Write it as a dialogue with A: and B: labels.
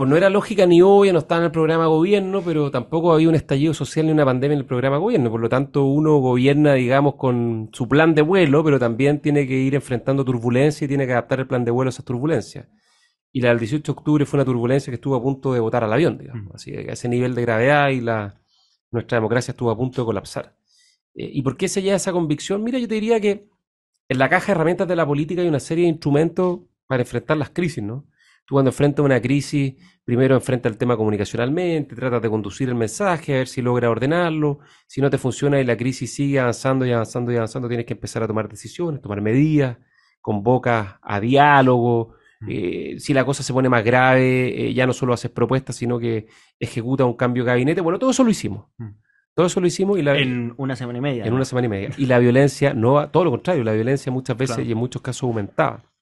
A: pues no era lógica ni obvia, no estaba en el programa gobierno, pero tampoco había un estallido social ni una pandemia en el programa gobierno. Por lo tanto, uno gobierna, digamos, con su plan de vuelo, pero también tiene que ir enfrentando turbulencia y tiene que adaptar el plan de vuelo a esas turbulencias. Y la del 18 de octubre fue una turbulencia que estuvo a punto de votar al avión, digamos. Así que ese nivel de gravedad y la, nuestra democracia estuvo a punto de colapsar. Eh, ¿Y por qué se lleva esa convicción? Mira, yo te diría que en la caja de herramientas de la política hay una serie de instrumentos para enfrentar las crisis, ¿no? Tú cuando enfrentas una crisis, primero enfrenta el tema comunicacionalmente, tratas de conducir el mensaje, a ver si logra ordenarlo. Si no te funciona y la crisis sigue avanzando y avanzando y avanzando, tienes que empezar a tomar decisiones, tomar medidas, convoca a diálogo. Mm. Eh, si la cosa se pone más grave, eh, ya no solo haces propuestas, sino que ejecuta un cambio de gabinete. Bueno, todo eso lo hicimos. Mm. Todo eso lo hicimos
B: y
C: en una semana y media. En una
D: semana y media. Y la violencia, no, todo lo contrario, la violencia muchas veces y en muchos casos aumentaba.